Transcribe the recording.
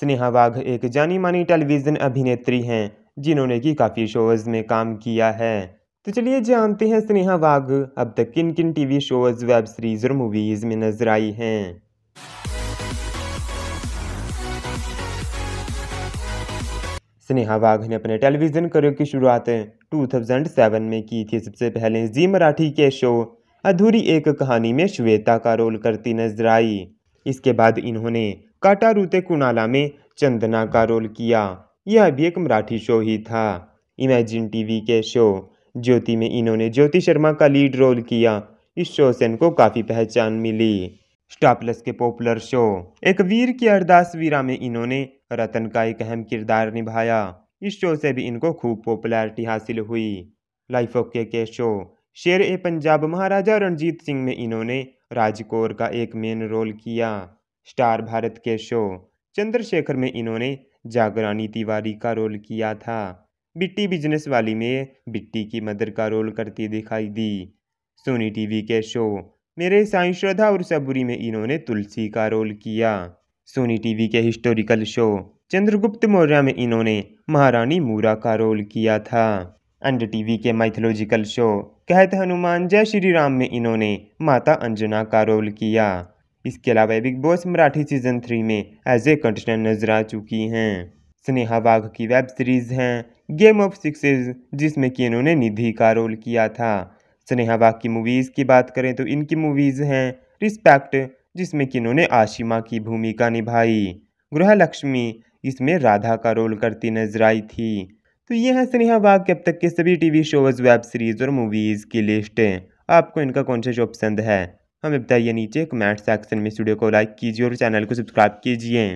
स्नेहा वाघ एक जानी मानी टेलीविज़न अभिनेत्री हैं जिन्होंने की काफ़ी शोज़ में काम किया है तो चलिए जानते हैं स्नेहा वाघ अब तक किन किन टीवी शोज़ वेब सीरीज़ और मूवीज़ में नजर आई हैं स्नेहा वाघ ने अपने टेलीविज़न करियर की शुरुआत 2007 में की थी सबसे पहले जी मराठी के शो अधूरी एक कहानी में श्वेता का रोल करती नजर आई इसके बाद इन्होंने काटा रूते कुणाला में चंदना का रोल किया यह भी एक मराठी शो ही था इमेजिन टीवी के शो ज्योति में इन्होंने ज्योति शर्मा का लीड रोल किया इस शो से इनको काफ़ी पहचान मिली स्टापलस के पॉपुलर शो एक वीर की अरदास वीरा में इन्होंने रतन का एक अहम किरदार निभाया इस शो से भी इनको खूब पॉपुलैरिटी हासिल हुई लाइफ ओके के शो शेर ए पंजाब महाराजा रणजीत सिंह में इन्होंने राजकौर का एक मेन रोल किया स्टार भारत के शो चंद्रशेखर में इन्होंने जागरानी तिवारी का रोल किया था बिट्टी बिजनेस वाली में बिट्टी की मदर का रोल करती दिखाई दी सोनी टीवी के शो मेरे साई श्रद्धा और सबुरी में इन्होंने तुलसी का रोल किया सोनी टीवी के हिस्टोरिकल शो चंद्रगुप्त मौर्य में इन्होंने महारानी मूरा का रोल किया था अंड टीवी के माइथोलॉजिकल शो कहते हनुमान जय श्री राम में इन्होंने माता अंजना का रोल किया इसके अलावा Bigg Boss Marathi season three में एज ए कंटेस्टेंट नजर आ चुकी हैं स्नेहा बाघ की वेब सीरीज हैं गेम ऑफ सिक्स जिसमें कि इन्होंने निधि का रोल किया था स्नेहा वाघ की मूवीज़ की बात करें तो इनकी मूवीज़ हैं रिस्पेक्ट जिसमें कि इन्होंने आशिमा की भूमिका निभाई लक्ष्मी इसमें राधा का रोल करती नजर आई थी तो ये है स्नेहा बाग के अब तक के सभी टीवी शोज वेब सीरीज़ और मूवीज़ की लिस्टें आपको इनका कौन सा शो पसंद है हमें बताइए नीचे कमेंट सेक्शन में स्टूडियो को लाइक कीजिए और चैनल को सब्सक्राइब कीजिए